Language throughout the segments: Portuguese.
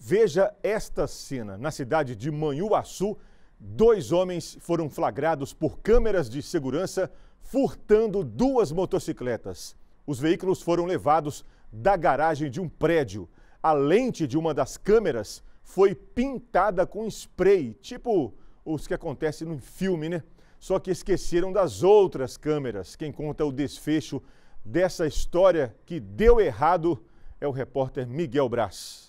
Veja esta cena. Na cidade de Manhuaçu, dois homens foram flagrados por câmeras de segurança furtando duas motocicletas. Os veículos foram levados da garagem de um prédio. A lente de uma das câmeras foi pintada com spray, tipo os que acontecem no filme, né? Só que esqueceram das outras câmeras. Quem conta o desfecho dessa história que deu errado é o repórter Miguel Braz.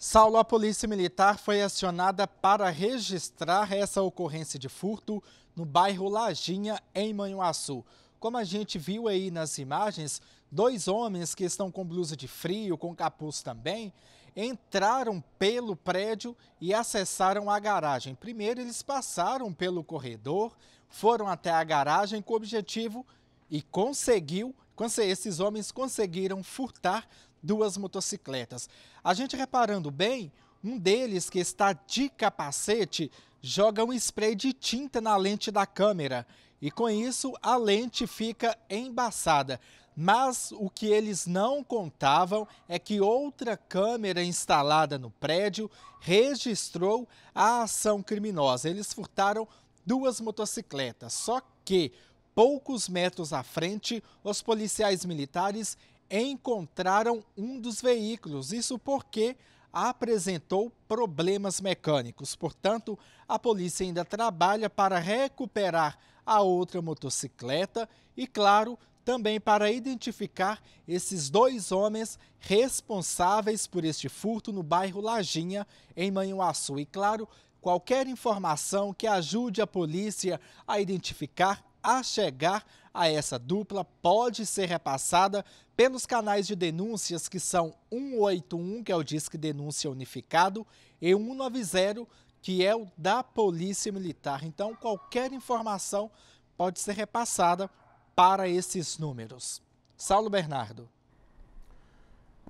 Saulo, a Polícia Militar foi acionada para registrar essa ocorrência de furto no bairro Lajinha, em Manhuaçu. Como a gente viu aí nas imagens, dois homens que estão com blusa de frio, com capuz também, entraram pelo prédio e acessaram a garagem. Primeiro, eles passaram pelo corredor, foram até a garagem com o objetivo e conseguiu, esses homens conseguiram furtar duas motocicletas. A gente reparando bem, um deles que está de capacete joga um spray de tinta na lente da câmera e com isso a lente fica embaçada. Mas o que eles não contavam é que outra câmera instalada no prédio registrou a ação criminosa. Eles furtaram duas motocicletas, só que poucos metros à frente, os policiais militares encontraram um dos veículos, isso porque apresentou problemas mecânicos. Portanto, a polícia ainda trabalha para recuperar a outra motocicleta e, claro, também para identificar esses dois homens responsáveis por este furto no bairro Lajinha, em Manhuaçu. E, claro, qualquer informação que ajude a polícia a identificar a chegar a essa dupla pode ser repassada pelos canais de denúncias que são 181, que é o Disque Denúncia Unificado, e 190, que é o da Polícia Militar. Então, qualquer informação pode ser repassada para esses números. Saulo Bernardo.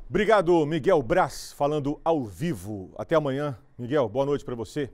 Obrigado, Miguel Braz, falando ao vivo. Até amanhã. Miguel, boa noite para você.